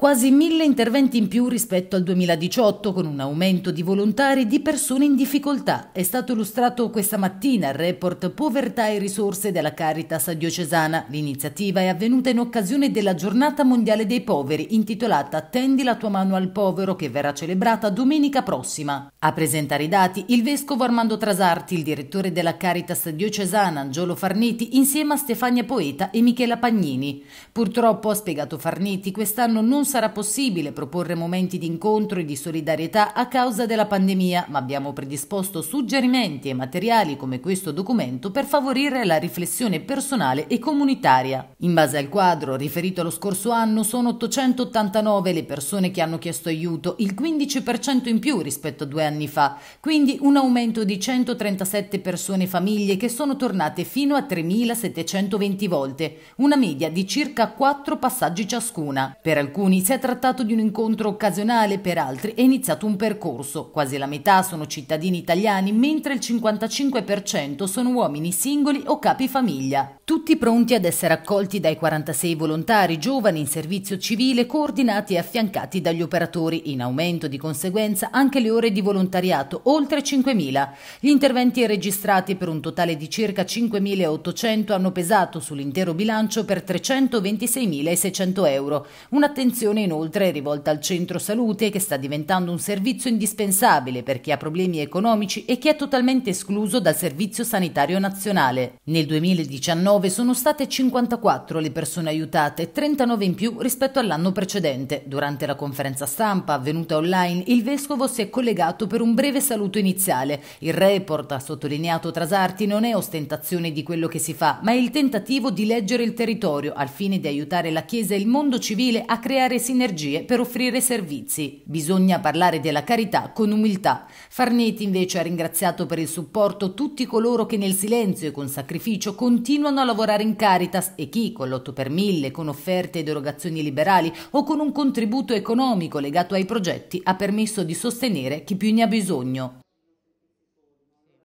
Quasi mille interventi in più rispetto al 2018, con un aumento di volontari e di persone in difficoltà. È stato illustrato questa mattina il report Povertà e risorse della Caritas diocesana. L'iniziativa è avvenuta in occasione della Giornata Mondiale dei Poveri, intitolata Tendi la tua mano al povero, che verrà celebrata domenica prossima. A presentare i dati il vescovo Armando Trasarti, il direttore della Caritas diocesana Angiolo Farniti, insieme a Stefania Poeta e Michela Pagnini. Purtroppo, ha spiegato Farniti, quest'anno non sarà possibile proporre momenti di incontro e di solidarietà a causa della pandemia, ma abbiamo predisposto suggerimenti e materiali come questo documento per favorire la riflessione personale e comunitaria. In base al quadro riferito allo scorso anno sono 889 le persone che hanno chiesto aiuto, il 15% in più rispetto a due anni fa, quindi un aumento di 137 persone e famiglie che sono tornate fino a 3.720 volte, una media di circa 4 passaggi ciascuna. Per alcuni alcuni si è trattato di un incontro occasionale, per altri è iniziato un percorso. Quasi la metà sono cittadini italiani, mentre il 55% sono uomini singoli o capi famiglia. Tutti pronti ad essere accolti dai 46 volontari giovani in servizio civile coordinati e affiancati dagli operatori, in aumento di conseguenza anche le ore di volontariato, oltre 5.000. Gli interventi registrati per un totale di circa 5.800 hanno pesato sull'intero bilancio per 326.600 euro. Un'attenzione Attenzione inoltre è rivolta al centro salute che sta diventando un servizio indispensabile per chi ha problemi economici e chi è totalmente escluso dal servizio sanitario nazionale. Nel 2019 sono state 54 le persone aiutate, 39 in più rispetto all'anno precedente. Durante la conferenza stampa avvenuta online il vescovo si è collegato per un breve saluto iniziale. Il report, ha sottolineato Trasarti, non è ostentazione di quello che si fa, ma è il tentativo di leggere il territorio al fine di aiutare la Chiesa e il mondo civile a creare creare sinergie per offrire servizi. Bisogna parlare della carità con umiltà. Farnetti invece ha ringraziato per il supporto tutti coloro che nel silenzio e con sacrificio continuano a lavorare in Caritas e chi con l'otto per mille, con offerte ed erogazioni liberali o con un contributo economico legato ai progetti ha permesso di sostenere chi più ne ha bisogno.